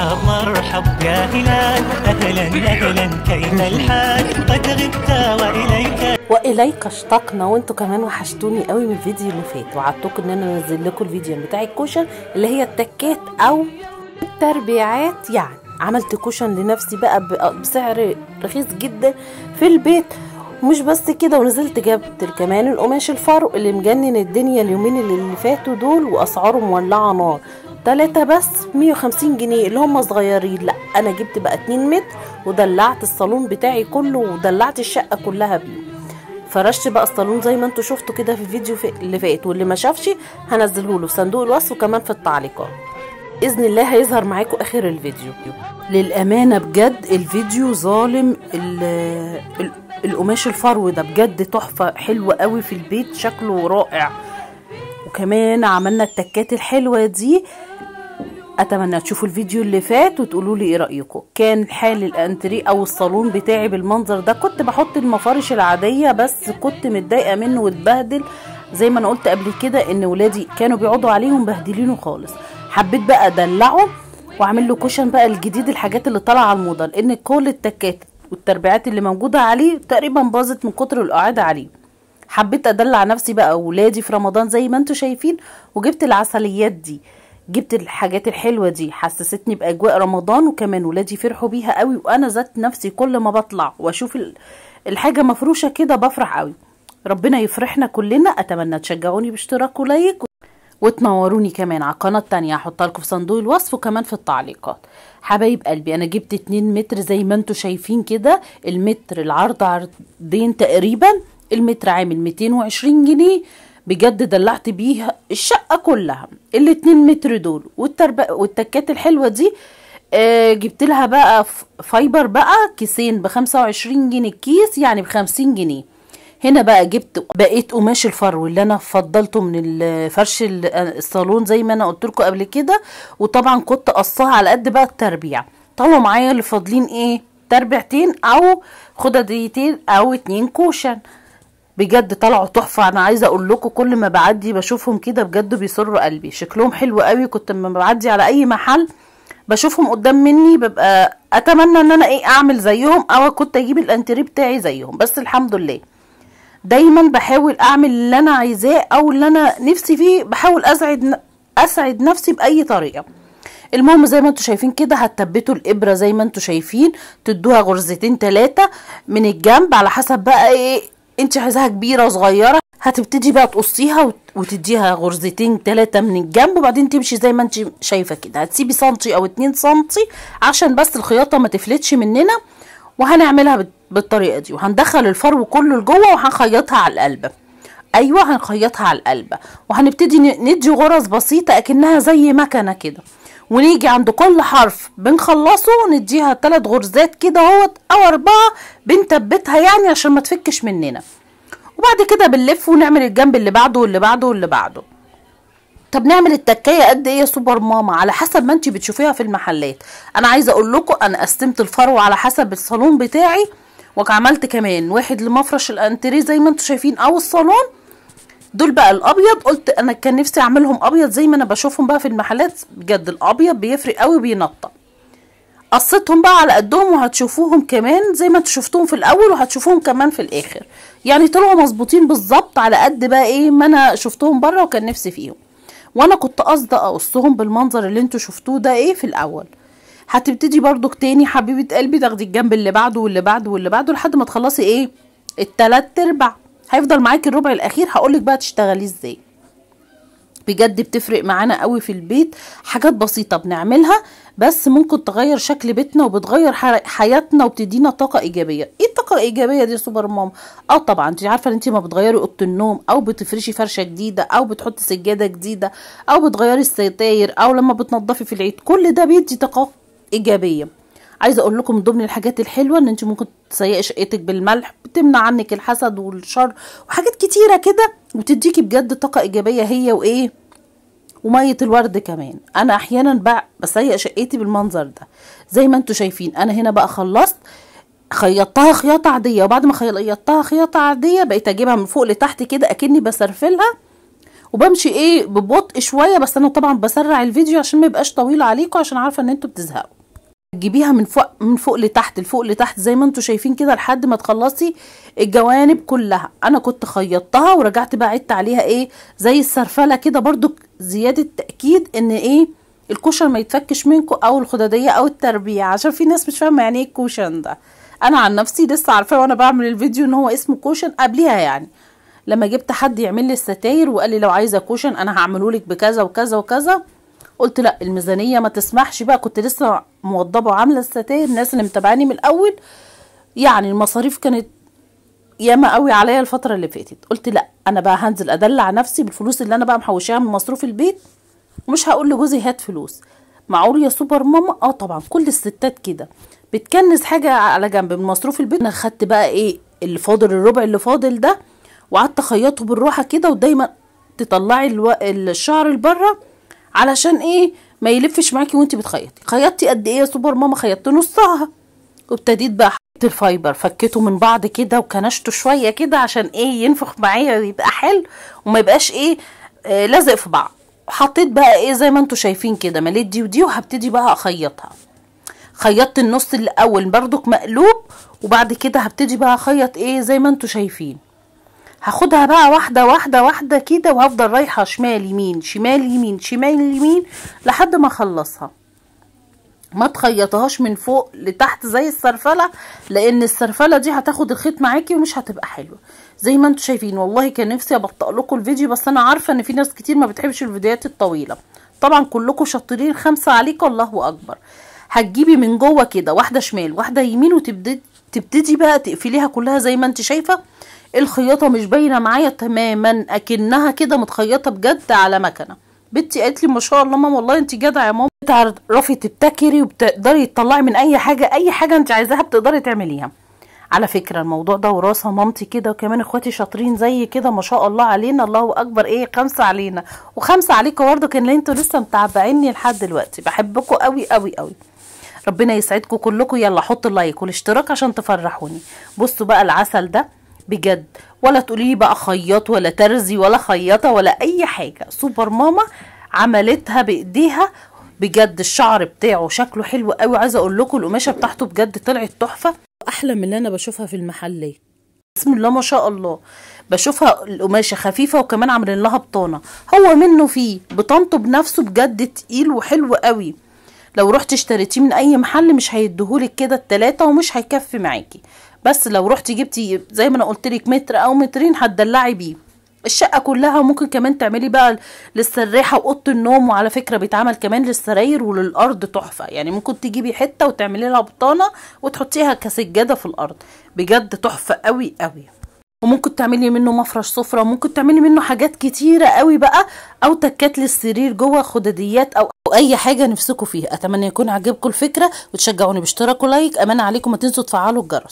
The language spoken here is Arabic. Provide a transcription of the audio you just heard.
مرحب مرحب يا هلال أهلا أهلا كيف الحال قد غبت وإليك وإليك اشتقنا وانتوا كمان وحشتوني قوي من الفيديو اللي فات وعدتكم ان انا انزل لكم الفيديو بتاع الكوشن اللي هي التكات او التربيعات يعني عملت كوشن لنفسي بقى بسعر رخيص جدا في البيت مش بس كده ونزلت جبت كمان القماش الفرو اللي مجنن الدنيا اليومين اللي فاتوا دول واسعاره مولعه نار تلاتة بس 150 جنيه اللي هم صغيرين لا انا جبت بقى 2 متر ودلعت الصالون بتاعي كله ودلعت الشقه كلها بيه فرشت بقى الصالون زي ما انتوا شفتوا كده في الفيديو في اللي فات واللي ما شافش هنزله له في صندوق الوصف وكمان في التعليقات باذن الله هيظهر معاكم اخر الفيديو للامانه بجد الفيديو ظالم القماش الفرو ده بجد تحفه حلوه قوي في البيت شكله رائع وكمان عملنا التكات الحلوه دي اتمنى تشوفوا الفيديو اللي فات وتقولوا لي ايه رايكم كان حال الانتري او الصالون بتاعي بالمنظر ده كنت بحط المفارش العاديه بس كنت متضايقه منه واتبهدل زي ما انا قلت قبل كده ان ولادي كانوا بيقعدوا عليهم بهدلينه خالص حبيت بقى ادلعه واعمل له كوشن بقى الجديد الحاجات اللي طالعه على الموضه لان كل التكات والتربيعات اللي موجوده عليه تقريبا باظت من كتر القعاده عليه حبيت ادلع نفسي بقى ولادي في رمضان زي ما انتم شايفين وجبت العسليات دي جبت الحاجات الحلوه دي حسستني باجواء رمضان وكمان ولادي فرحوا بيها قوي وانا ذات نفسي كل ما بطلع واشوف الحاجه مفروشه كده بفرح قوي ربنا يفرحنا كلنا اتمنى تشجعوني باشتراك ولايك وتنوروني كمان على القناه التانية هحطها لكم في صندوق الوصف وكمان في التعليقات حبايب قلبي انا جبت 2 متر زي ما انتم شايفين كده المتر العرض عرضين تقريبا المتر عامل 220 جنيه بجد دلعت بيها الشقة كلها الاتنين متر دول والترب... والتكات الحلوة دي آه جبت لها بقى فايبر بقى كيسين بخمسة 25 جنيه الكيس يعني بخمسين جنيه هنا بقى جبت بقيت قماش الفرو اللي انا فضلته من فرش الصالون زي ما انا قلت لكم قبل كده وطبعا كنت قصاها على قد بقى التربيع طلعوا معايا اللي فاضلين ايه تربيعتين او خدديتين او اتنين كوشن بجد طلعوا تحفه انا عايزه اقول لكم كل ما بعدي بشوفهم كده بجد بيسروا قلبي شكلهم حلو قوي كنت لما بعدي على اي محل بشوفهم قدام مني ببقى اتمنى ان انا ايه اعمل زيهم او كنت اجيب الانتري بتاعي زيهم بس الحمد لله دايما بحاول اعمل اللي انا عايزاه او اللي انا نفسي فيه بحاول اسعد اسعد نفسي باي طريقه المهم زي ما انتم شايفين كده هتثبتوا الابره زي ما انتم شايفين تدوها غرزتين ثلاثه من الجنب على حسب بقى ايه انت عايزاها كبيره صغيره هتبتدي بقى تقصيها وتديها غرزتين تلاتة من الجنب وبعدين تمشي زي ما انت شايفه كده هتسيبي سنتي او اتنين سنتي عشان بس الخياطه ما تفلتش مننا وهنعملها بالطريقه دي وهندخل الفرو كله لجوه وهنخيطها على القلبه ايوه هنخيطها على القلبه وهنبتدي ندي غرز بسيطه اكنها زي مكنه كده ونيجي عند كل حرف بنخلصه نديها تلات غرزات كده اهوت او اربعه بنثبتها يعني عشان ما تفكش مننا وبعد كده بنلف ونعمل الجنب اللي بعده واللي بعده واللي بعده طب نعمل التكايه قد ايه يا سوبر ماما على حسب ما انت بتشوفيها في المحلات انا عايزه اقول لكم انا قسمت الفرو على حسب الصالون بتاعي وعملت كمان واحد لمفرش الانتريه زي ما انتم شايفين او الصالون دول بقى الابيض قلت انا كان نفسي اعملهم ابيض زي ما انا بشوفهم بقى في المحلات بجد الابيض بيفرق قوي بينطق قصيتهم بقى على قدهم وهتشوفوهم كمان زي ما انتوا شفتوهم في الاول وهتشوفوهم كمان في الاخر يعني طلعوا مظبوطين بالظبط على قد بقى ايه ما انا شفتهم بره وكان نفسي فيهم وانا كنت قصد اقصهم بالمنظر اللي انتوا شفتوه ده ايه في الاول هتبتدي برضك تاني حبيبه قلبي تاخدي الجنب اللي بعده واللي بعده واللي بعده لحد ما تخلصي ايه التلات ارباع هيفضل معاكي الربع الاخير هقولك بقى تشتغلي ازاي بجد بتفرق معانا قوي في البيت حاجات بسيطه بنعملها بس ممكن تغير شكل بيتنا وبتغير حياتنا وبتدينا طاقه ايجابيه ايه الطاقه الايجابيه دي سوبر مام اه طبعا انت عارفه ان انت ما بتغيري اوضه النوم او بتفرشي فرشه جديده او بتحطي سجاده جديده او بتغيري الستاير او لما بتنضفي في العيد كل ده بيدي طاقه ايجابيه عايزه اقول لكم ضمن الحاجات الحلوه ان انت ممكن تسيقي شقتك بالملح بتمنع عنك الحسد والشر وحاجات كتيره كده وتديكي بجد طاقه ايجابيه هي وايه وميه الورد كمان انا احيانا بقى بسيق شقتي بالمنظر ده زي ما انتم شايفين انا هنا بقى خلصت خيطتها خياطه عاديه وبعد ما خيطتها خياطه عاديه بقيت اجيبها من فوق لتحت كده اكني بسرفلها وبمشي ايه ببطء شويه بس انا طبعا بسرع الفيديو عشان ما يبقاش طويل عليكم عشان عارفه ان انتوا بتزهقوا تجيبيها من فوق من فوق لتحت لفوق لتحت زي ما انتم شايفين كده لحد ما تخلصي الجوانب كلها انا كنت خيطتها ورجعت بقى عدت عليها ايه زي السرفله كده برضو زياده تاكيد ان ايه الكوشن ما يتفكش منكم او الخداديه او التربيع عشان في ناس مش فاهمه يعني ايه الكوشن ده انا عن نفسي لسه عارفاه وانا بعمل الفيديو ان هو اسمه كوشن قبليها يعني لما جبت حد يعمل لي الستاير وقال لي لو عايزه كوشن انا هعمله لك بكذا وكذا وكذا قلت لا الميزانيه ما تسمحش بقى كنت لسه موضبه وعامله الستاير الناس اللي متابعاني من الاول يعني المصاريف كانت ياما قوي عليا الفتره اللي فاتت قلت لا انا بقى هنزل ادلع نفسي بالفلوس اللي انا بقى محوشاها من مصروف البيت ومش هقول لجوزي هات فلوس معقول يا سوبر ماما اه طبعا كل الستات كده بتكنس حاجه على جنب من مصروف البيت انا خدت بقى ايه اللي فاضل الربع اللي فاضل ده وقعدت اخيطه بالراحه كده ودايما تطلعي الو... الشعر لبره علشان ايه ما يلفش معاكي وانت بتخيطي خيطتي قد ايه يا سوبر ماما خيطت نصها وابتديت بقى حط الفايبر فكته من بعض كده وكنشته شويه كده عشان ايه ينفخ معايا ويبقى حلو وما يبقاش ايه آه، لازق في بعض وحطيت بقى ايه زي ما انتم شايفين كده مليت دي ودي وهبتدي بقى اخيطها خيطت النص الاول بردك مقلوب وبعد كده هبتدي بقى اخيط ايه زي ما انتم شايفين هاخدها بقى واحدة واحدة واحدة كده وهفضل رايحة شمال يمين شمال يمين شمال يمين لحد ما اخلصها ما تخيطهاش من فوق لتحت زي السرفله لان السرفله دي هتاخد الخيط معاكي ومش هتبقى حلوه زي ما انتم شايفين والله كان نفسي ابطأ لكم الفيديو بس انا عارفه ان في ناس كتير ما بتحبش الفيديوهات الطويله طبعا كلكم شاطرين خمسه عليكم الله اكبر هتجيبي من جوه كده واحده شمال واحده يمين وتبتدي تبتدي بقى تقفليها كلها زي ما انت شايفه الخياطه مش باينه معايا تماما اكنها كده متخيطه بجد على مكنه بنتي قالت لي ما شاء الله ماما والله انت جدعه يا ماما بتعرفي تبتكري وبتقدري تطلعي من اي حاجه اي حاجه انت عايزاها بتقدري تعمليها على فكره الموضوع ده وراثه مامتي كده وكمان اخواتي شاطرين زي كده ما شاء الله علينا الله اكبر ايه خمسه علينا وخمسه عليكم برضه كان انتوا لسه متعبعيني لحد دلوقتي بحبكم قوي قوي قوي ربنا يسعدكم كلكم يلا حط اللايك والاشتراك عشان تفرحوني بصوا بقى العسل ده بجد ولا تقولي بقى خياط ولا ترزي ولا خياطه ولا اي حاجه سوبر ماما عملتها بايديها بجد الشعر بتاعه شكله حلو قوي عايزه اقول لكم القماشه بتاعته بجد طلعت تحفه احلى من اللي انا بشوفها في المحلات بسم الله ما شاء الله بشوفها القماشه خفيفه وكمان عاملين لها بطانه هو منه فيه بطانته بنفسه بجد تقيل وحلو قوي لو رحت اشتريتيه من اي محل مش هيديهولك كده التلاتة ومش هيكفي معاكي بس لو رحت جبتي زي ما انا قلتلك متر او مترين هتدلعي بيه الشقه كلها وممكن كمان تعملي بقى للسراحه واوضه النوم وعلى فكره بيتعمل كمان للسراير وللارض تحفه يعني ممكن تجيبي حته وتعملي لها بطانه وتحطيها كسجاده في الارض بجد تحفه قوي قوي وممكن تعملي منه مفرش سفره وممكن تعملي منه حاجات كتيره قوي بقى او تكات للسرير جوه خدديات او اعملوا اي حاجه نفسكم فيها اتمنى يكون عجبكم الفكره وتشجعوني باشتراك ولايك امانه عليكم ما تنسوا تفعلوا الجرس